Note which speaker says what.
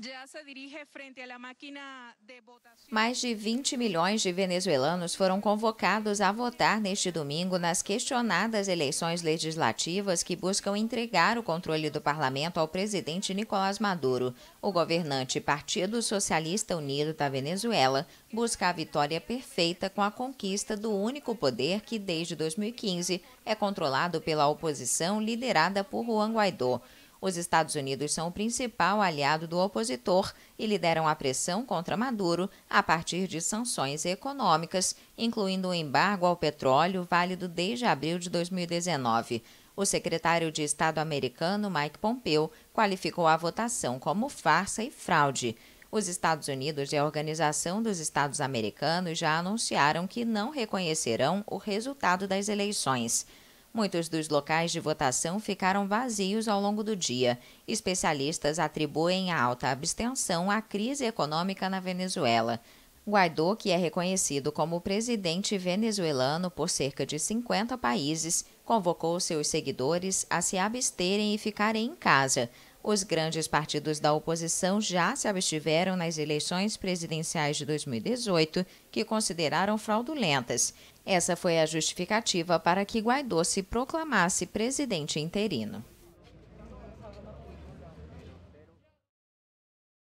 Speaker 1: já se dirige frente à máquina de votação. Mais de 20 milhões de venezuelanos foram convocados a votar neste domingo nas questionadas eleições legislativas que buscam entregar o controle do parlamento ao presidente Nicolás Maduro. O governante Partido Socialista Unido da Venezuela busca a vitória perfeita com a conquista do único poder que desde 2015 é controlado pela oposição liderada por Juan Guaidó. Os Estados Unidos são o principal aliado do opositor e lideram a pressão contra Maduro a partir de sanções econômicas, incluindo o um embargo ao petróleo válido desde abril de 2019. O secretário de Estado americano Mike Pompeo qualificou a votação como farsa e fraude. Os Estados Unidos e a Organização dos Estados Americanos já anunciaram que não reconhecerão o resultado das eleições. Muitos dos locais de votação ficaram vazios ao longo do dia. Especialistas atribuem a alta abstenção à crise econômica na Venezuela. Guaidó, que é reconhecido como presidente venezuelano por cerca de 50 países, convocou seus seguidores a se absterem e ficarem em casa. Os grandes partidos da oposição já se abstiveram nas eleições presidenciais de 2018, que consideraram fraudulentas. Essa foi a justificativa para que Guaidó se proclamasse presidente interino.